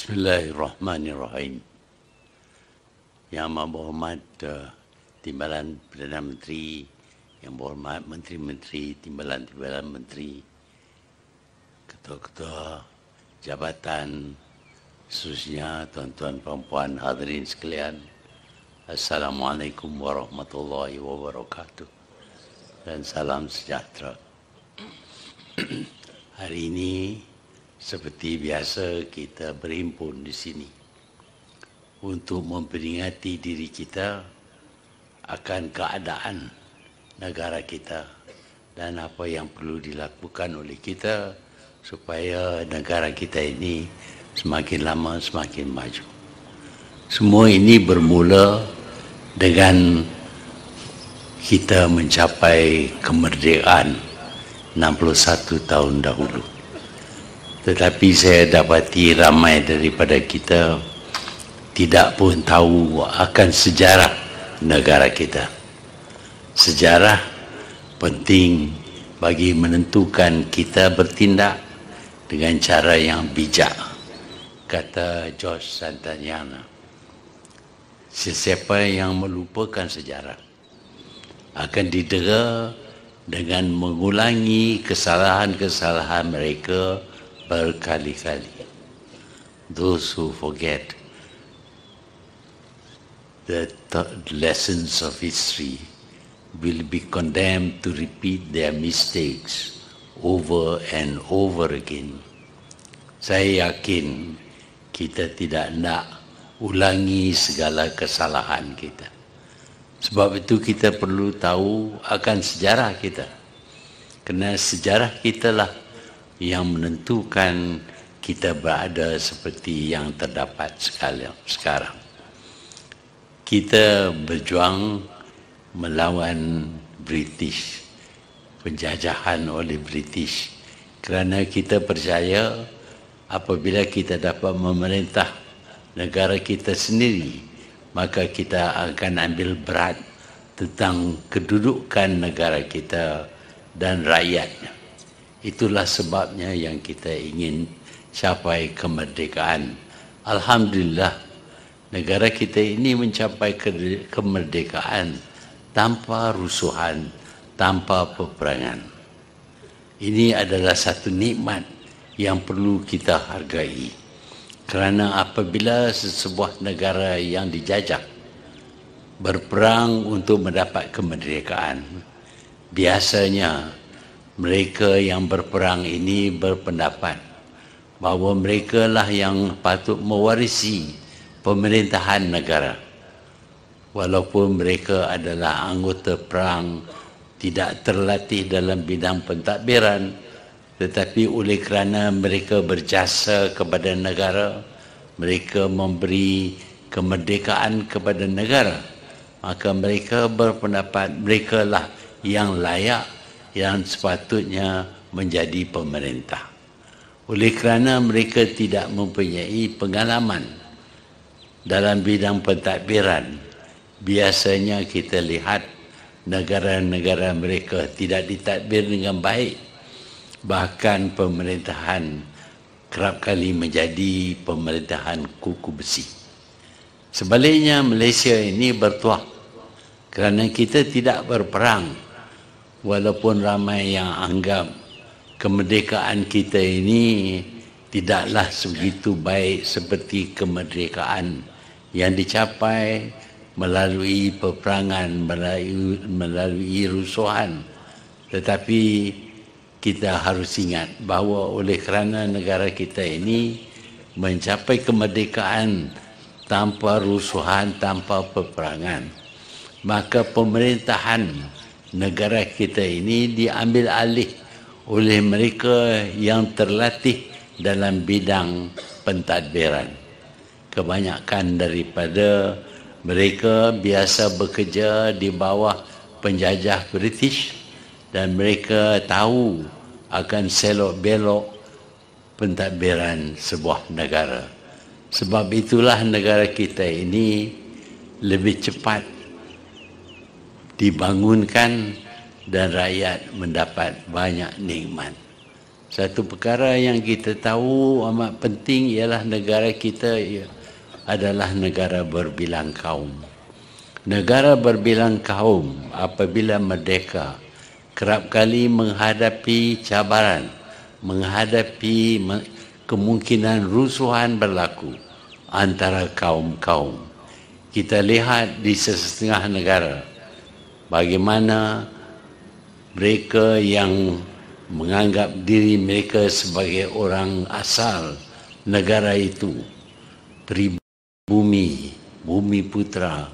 Bismillahirrahmanirrahim. Yang Maha Berhormat uh, eh, Timbalan Perdana Menteri, Yang Berhormat Menteri-Menteri, Timbalan-Timbalan Menteri, Ketua-ketua Jabatan, khususnya tuan-tuan perempuan hadirin sekalian, Assalamualaikum warahmatullahi wabarakatuh dan salam sejahtera. Hari ini seperti biasa kita berhimpun di sini untuk memperingati diri kita akan keadaan negara kita dan apa yang perlu dilakukan oleh kita supaya negara kita ini semakin lama semakin maju. Semua ini bermula dengan kita mencapai kemerdekaan 61 tahun dahulu. Tetapi saya dapati ramai daripada kita tidak pun tahu akan sejarah negara kita. Sejarah penting bagi menentukan kita bertindak dengan cara yang bijak, kata George Santayana. Sesiapa yang melupakan sejarah akan didera dengan mengulangi kesalahan-kesalahan mereka berkali-kali. Those who forget the th lessons of history will be condemned to repeat their mistakes over and over again. Saya yakin kita tidak nak ulangi segala kesalahan kita. Sebab itu kita perlu tahu akan sejarah kita. Kerana sejarah kita lah yang menentukan kita berada seperti yang terdapat sekarang. Kita berjuang melawan British, penjajahan oleh British kerana kita percaya apabila kita dapat memerintah negara kita sendiri maka kita akan ambil berat tentang kedudukan negara kita dan rakyatnya. Itulah sebabnya yang kita ingin capai kemerdekaan. Alhamdulillah negara kita ini mencapai kemerdekaan tanpa rusuhan, tanpa peperangan. Ini adalah satu nikmat yang perlu kita hargai. Kerana apabila sebuah negara yang dijajah berperang untuk mendapat kemerdekaan, biasanya mereka yang berperang ini berpendapat bahawa mereka lah yang patut mewarisi pemerintahan negara walaupun mereka adalah anggota perang tidak terlatih dalam bidang pentadbiran tetapi oleh kerana mereka berjasa kepada negara mereka memberi kemerdekaan kepada negara maka mereka berpendapat mereka lah yang layak yang sepatutnya menjadi pemerintah. Oleh kerana mereka tidak mempunyai pengalaman dalam bidang pentadbiran, biasanya kita lihat negara-negara mereka tidak ditadbir dengan baik. Bahkan pemerintahan kerap kali menjadi pemerintahan kuku besi. Sebaliknya Malaysia ini bertuah kerana kita tidak berperang walaupun ramai yang anggap kemerdekaan kita ini tidaklah segitu baik seperti kemerdekaan yang dicapai melalui peperangan melalui rusuhan tetapi kita harus ingat bahawa oleh kerana negara kita ini mencapai kemerdekaan tanpa rusuhan tanpa peperangan maka pemerintahan negara kita ini diambil alih oleh mereka yang terlatih dalam bidang pentadbiran. Kebanyakan daripada mereka biasa bekerja di bawah penjajah British dan mereka tahu akan selok belok pentadbiran sebuah negara. Sebab itulah negara kita ini lebih cepat dibangunkan dan rakyat mendapat banyak nikmat. Satu perkara yang kita tahu amat penting ialah negara kita adalah negara berbilang kaum. Negara berbilang kaum apabila merdeka kerap kali menghadapi cabaran, menghadapi kemungkinan rusuhan berlaku antara kaum-kaum. Kita lihat di sesetengah negara bagaimana mereka yang menganggap diri mereka sebagai orang asal negara itu pribumi bumi putra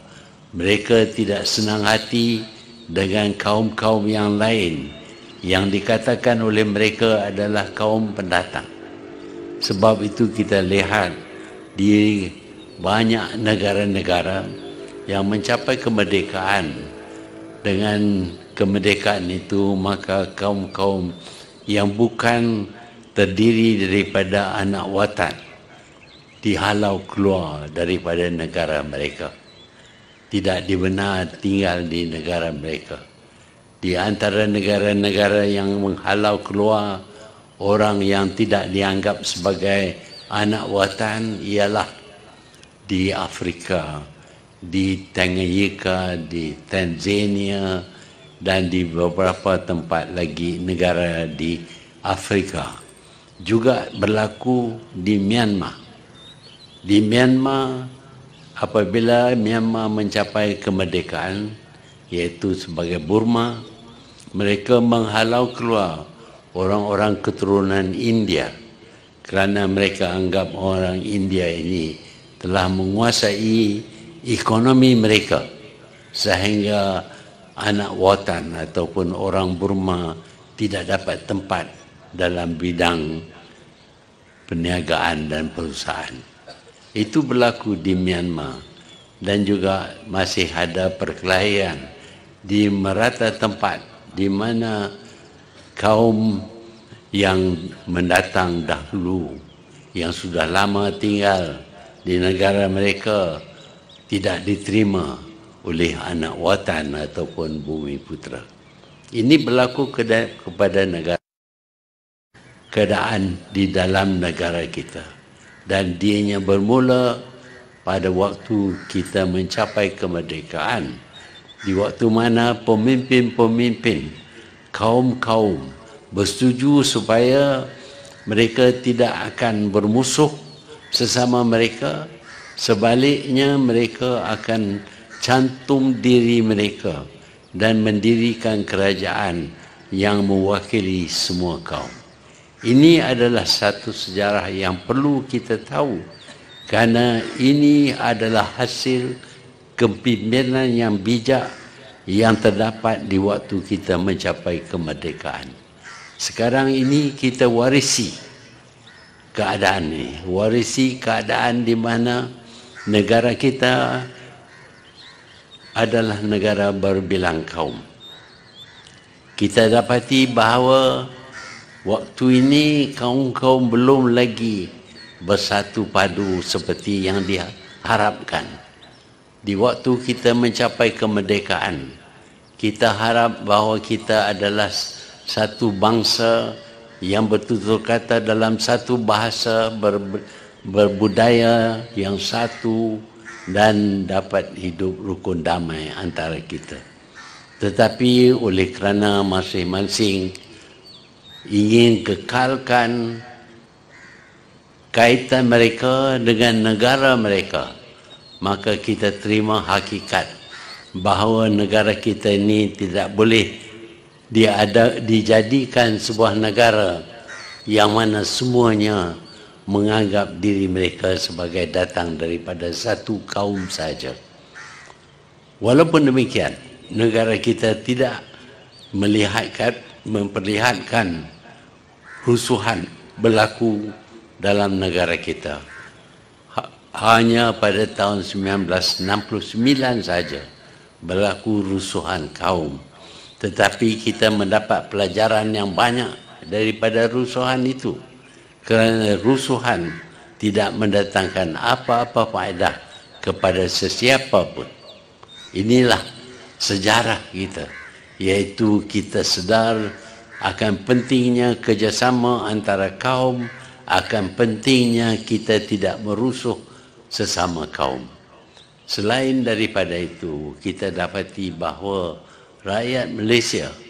mereka tidak senang hati dengan kaum-kaum yang lain yang dikatakan oleh mereka adalah kaum pendatang sebab itu kita lihat di banyak negara-negara yang mencapai kemerdekaan dengan kemerdekaan itu maka kaum-kaum yang bukan terdiri daripada anak watan dihalau keluar daripada negara mereka tidak dibenar tinggal di negara mereka di antara negara-negara yang menghalau keluar orang yang tidak dianggap sebagai anak watan ialah di Afrika, di Tanganyika, di Tanzania dan di beberapa tempat lagi negara di Afrika. Juga berlaku di Myanmar. Di Myanmar, apabila Myanmar mencapai kemerdekaan, iaitu sebagai Burma, mereka menghalau keluar orang-orang keturunan India kerana mereka anggap orang India ini telah menguasai ekonomi mereka sehingga anak watan ataupun orang Burma tidak dapat tempat dalam bidang perniagaan dan perusahaan. Itu berlaku di Myanmar dan juga masih ada perkelahian di merata tempat di mana kaum yang mendatang dahulu yang sudah lama tinggal di negara mereka tidak diterima oleh anak watan ataupun bumi putra. Ini berlaku kepada negara keadaan di dalam negara kita dan dianya bermula pada waktu kita mencapai kemerdekaan di waktu mana pemimpin-pemimpin kaum-kaum bersetuju supaya mereka tidak akan bermusuh sesama mereka Sebaliknya mereka akan cantum diri mereka dan mendirikan kerajaan yang mewakili semua kaum. Ini adalah satu sejarah yang perlu kita tahu kerana ini adalah hasil kepimpinan yang bijak yang terdapat di waktu kita mencapai kemerdekaan. Sekarang ini kita warisi keadaan ini. Warisi keadaan di mana negara kita adalah negara berbilang kaum. Kita dapati bahawa waktu ini kaum-kaum belum lagi bersatu padu seperti yang diharapkan. Di waktu kita mencapai kemerdekaan, kita harap bahawa kita adalah satu bangsa yang bertutur kata dalam satu bahasa berbeda berbudaya yang satu dan dapat hidup rukun damai antara kita. Tetapi oleh kerana masing-masing ingin kekalkan kaitan mereka dengan negara mereka, maka kita terima hakikat bahawa negara kita ini tidak boleh diada, dijadikan sebuah negara yang mana semuanya menganggap diri mereka sebagai datang daripada satu kaum saja. Walaupun demikian, negara kita tidak melihatkan memperlihatkan rusuhan berlaku dalam negara kita. Ha, hanya pada tahun 1969 saja berlaku rusuhan kaum. Tetapi kita mendapat pelajaran yang banyak daripada rusuhan itu kerana rusuhan tidak mendatangkan apa-apa faedah kepada sesiapa pun. Inilah sejarah kita, iaitu kita sedar akan pentingnya kerjasama antara kaum, akan pentingnya kita tidak merusuh sesama kaum. Selain daripada itu, kita dapati bahawa rakyat Malaysia –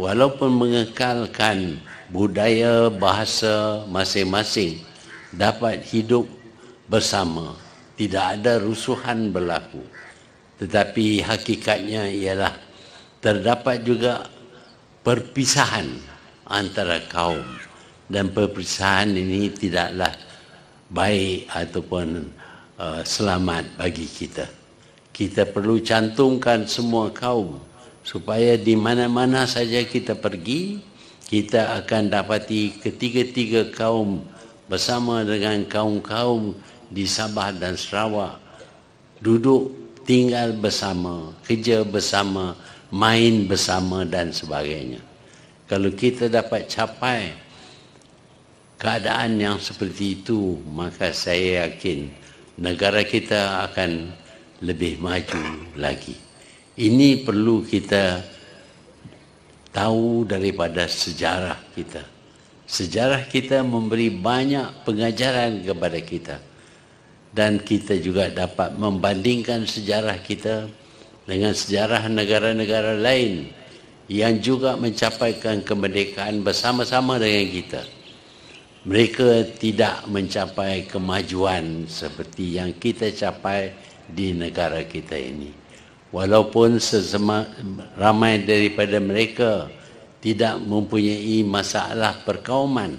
walaupun mengekalkan budaya bahasa masing-masing dapat hidup bersama tidak ada rusuhan berlaku tetapi hakikatnya ialah terdapat juga perpisahan antara kaum dan perpisahan ini tidaklah baik ataupun uh, selamat bagi kita kita perlu cantumkan semua kaum supaya di mana-mana saja kita pergi kita akan dapati ketiga-tiga kaum bersama dengan kaum-kaum di Sabah dan Sarawak duduk tinggal bersama, kerja bersama, main bersama dan sebagainya. Kalau kita dapat capai keadaan yang seperti itu, maka saya yakin negara kita akan lebih maju lagi. Ini perlu kita tahu daripada sejarah kita. Sejarah kita memberi banyak pengajaran kepada kita. Dan kita juga dapat membandingkan sejarah kita dengan sejarah negara-negara lain yang juga mencapaikan kemerdekaan bersama-sama dengan kita. Mereka tidak mencapai kemajuan seperti yang kita capai di negara kita ini walaupun sesama ramai daripada mereka tidak mempunyai masalah perkauman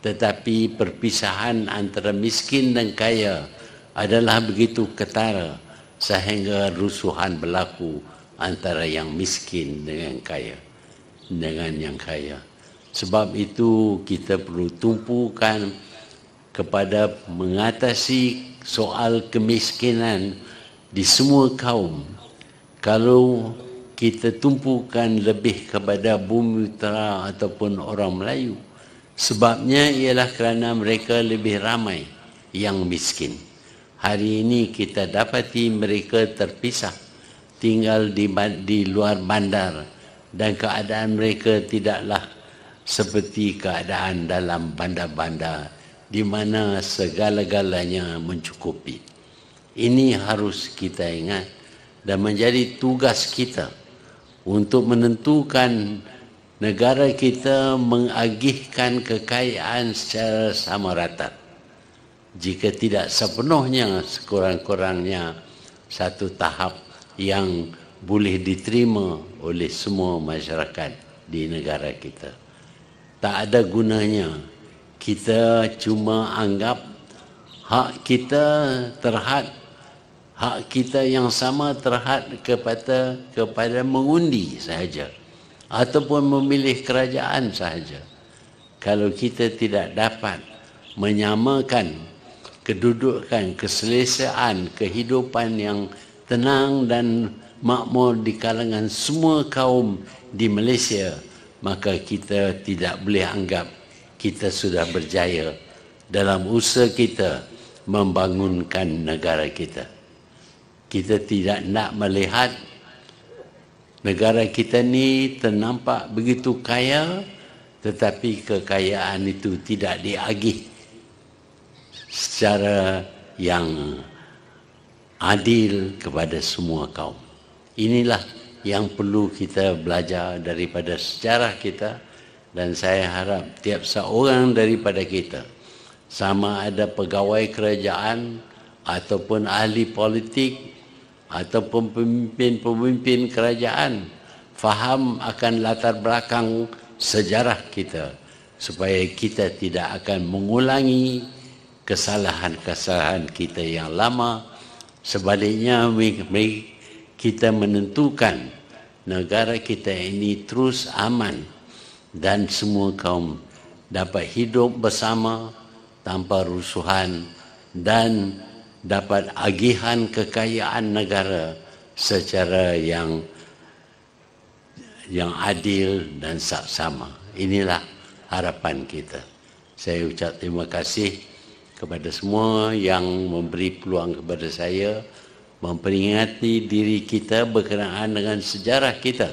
tetapi perpisahan antara miskin dan kaya adalah begitu ketara sehingga rusuhan berlaku antara yang miskin dengan kaya dengan yang kaya sebab itu kita perlu tumpukan kepada mengatasi soal kemiskinan di semua kaum kalau kita tumpukan lebih kepada bumi utara ataupun orang Melayu sebabnya ialah kerana mereka lebih ramai yang miskin hari ini kita dapati mereka terpisah tinggal di, di luar bandar dan keadaan mereka tidaklah seperti keadaan dalam bandar-bandar di mana segala-galanya mencukupi ini harus kita ingat dan menjadi tugas kita untuk menentukan negara kita mengagihkan kekayaan secara sama rata. Jika tidak sepenuhnya sekurang-kurangnya satu tahap yang boleh diterima oleh semua masyarakat di negara kita. Tak ada gunanya kita cuma anggap hak kita terhad hak kita yang sama terhad kepada kepada mengundi sahaja ataupun memilih kerajaan sahaja kalau kita tidak dapat menyamakan kedudukan keselesaan kehidupan yang tenang dan makmur di kalangan semua kaum di Malaysia maka kita tidak boleh anggap kita sudah berjaya dalam usaha kita membangunkan negara kita kita tidak nak melihat negara kita ni ternampak begitu kaya tetapi kekayaan itu tidak diagih secara yang adil kepada semua kaum. Inilah yang perlu kita belajar daripada sejarah kita dan saya harap tiap seorang daripada kita sama ada pegawai kerajaan ataupun ahli politik atau pemimpin-pemimpin kerajaan faham akan latar belakang sejarah kita supaya kita tidak akan mengulangi kesalahan-kesalahan kita yang lama sebaliknya kita menentukan negara kita ini terus aman dan semua kaum dapat hidup bersama tanpa rusuhan dan dapat agihan kekayaan negara secara yang yang adil dan saksama. Inilah harapan kita. Saya ucap terima kasih kepada semua yang memberi peluang kepada saya memperingati diri kita berkenaan dengan sejarah kita.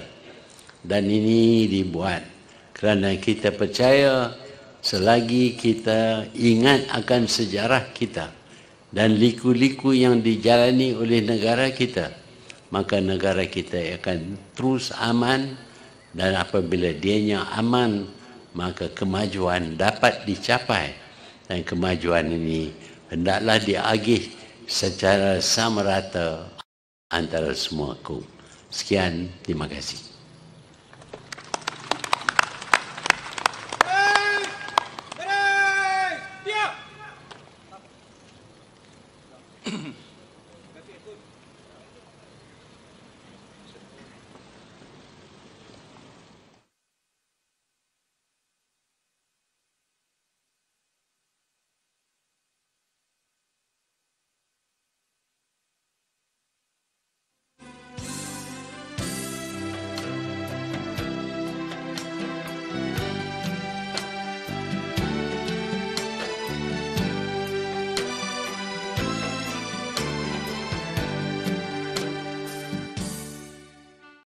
Dan ini dibuat kerana kita percaya selagi kita ingat akan sejarah kita dan liku-liku yang dijalani oleh negara kita maka negara kita akan terus aman dan apabila dia dianya aman maka kemajuan dapat dicapai dan kemajuan ini hendaklah diagih secara sama rata antara semua kaum sekian terima kasih